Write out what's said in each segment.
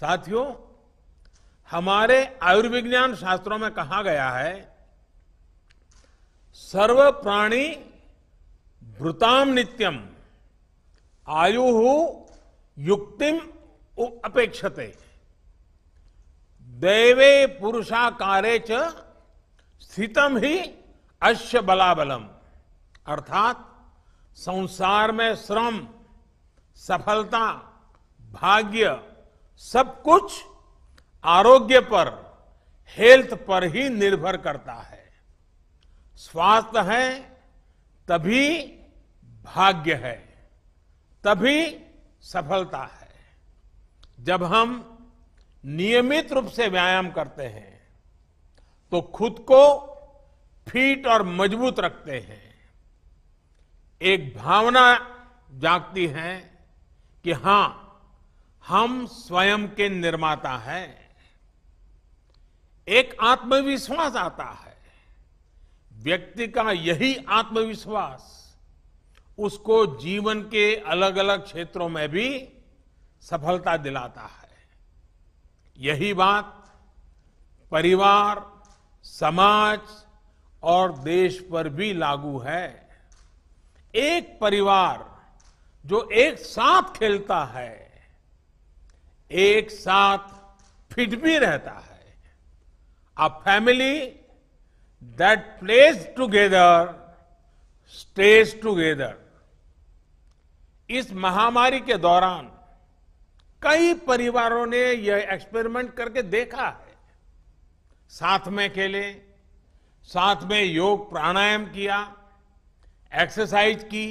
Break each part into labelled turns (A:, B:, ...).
A: साथियों हमारे आयुर्विज्ञान शास्त्रों में कहा गया है सर्व प्राणी भ्रुताम नित्यम आयु युक्तिम अपेक्षते देवे पुरुषाकारे च स्थितम ही अश्य बलाबलम अर्थात संसार में श्रम सफलता भाग्य सब कुछ आरोग्य पर हेल्थ पर ही निर्भर करता है स्वास्थ्य है तभी भाग्य है तभी सफलता है जब हम नियमित रूप से व्यायाम करते हैं तो खुद को फिट और मजबूत रखते हैं एक भावना जागती है कि हां हम स्वयं के निर्माता हैं एक आत्मविश्वास आता है व्यक्ति का यही आत्मविश्वास उसको जीवन के अलग अलग क्षेत्रों में भी सफलता दिलाता है यही बात परिवार समाज और देश पर भी लागू है एक परिवार जो एक साथ खेलता है एक साथ फिट भी रहता है a family that plays together stays together इस महामारी के दौरान कई परिवारों ने यह एक्सपेरिमेंट करके देखा है साथ में खेले साथ में योग प्राणायाम किया एक्सरसाइज की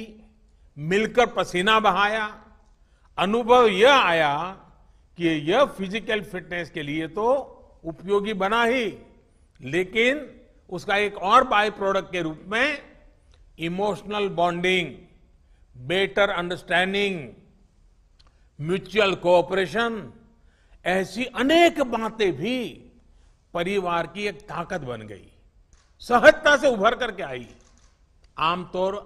A: मिलकर पसीना बहाया अनुभव यह आया कि यह फिजिकल फिटनेस के लिए तो उपयोगी बना ही लेकिन उसका एक और बाय प्रोडक्ट के रूप में emotional bonding better understanding mutual cooperation ऐसी अनेक बातें भी परिवार की एक ताकत बन गई सहजता से उभर करके आई आमतौर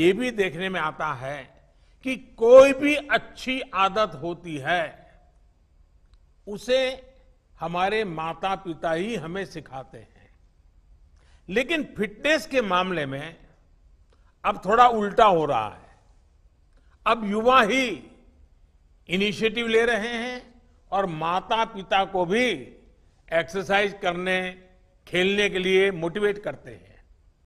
A: ये भी देखने में आता है कि कोई भी अच्छी आदत होती है उसे हमारे माता पिता ही हमें सिखाते हैं लेकिन फिटनेस के मामले में अब थोड़ा उल्टा हो रहा है अब युवा ही इनिशिएटिव ले रहे हैं और माता पिता को भी एक्सरसाइज करने खेलने के लिए मोटिवेट करते हैं